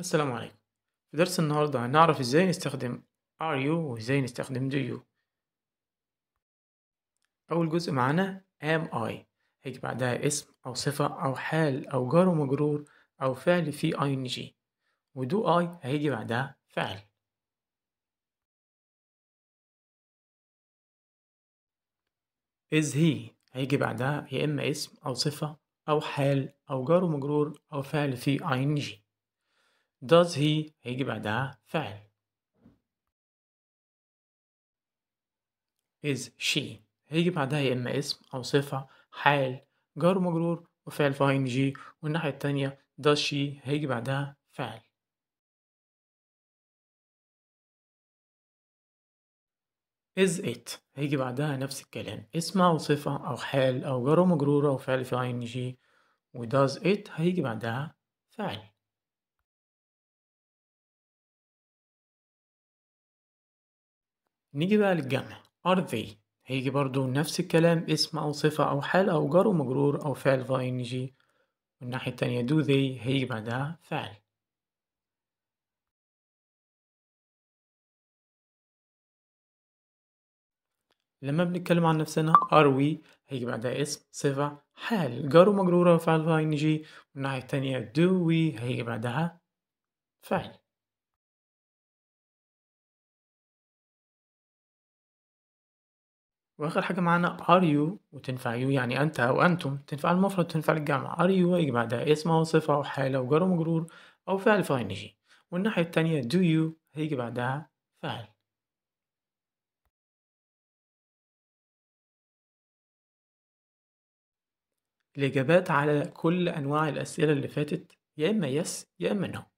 السلام عليكم في درس النهاردة هنعرف ازاي نستخدم are you وازاي نستخدم do you أول جزء معانا am I هيجي بعدها اسم أو صفة أو حال أو جار ومجرور أو فعل في ing وdo I هيجي بعدها فعل is he هيجي بعدها يا إما اسم أو صفة أو حال أو جار ومجرور أو فعل في ing does he هيجي بعدها فعل is she هيجي بعدها يا إما اسم أو صفة حال جار ومجرور وفعل في جي والناحية التانية does she هيجي بعدها فعل is it هيجي بعدها نفس الكلام اسم أو صفة أو حال أو جار ومجرور أو فعل فاين جي و does it هيجي بعدها فعل نيجي بقى للجمع are they هيجي برضو نفس الكلام اسم أو صفة أو حال أو جار ومجرور أو فعل فاي والناحية التانية do they هيجي بعدها فعل لما بنتكلم عن نفسنا ار وي هيجي بعدها اسم صفة حال جار ومجرورة وفعل فاي والناحية التانية do we هيجي بعدها فعل واخر حاجه معانا are you وتنفع you يعني انت او انتم تنفع المفرد تنفع للجمع are you يجمع ده اسم او صفه او حاله وجار ومجرور او فعل جي والناحيه التانية do you هيجي بعدها فعل الإجابات على كل أنواع الأسئلة اللي فاتت يا إما يس يا إما نو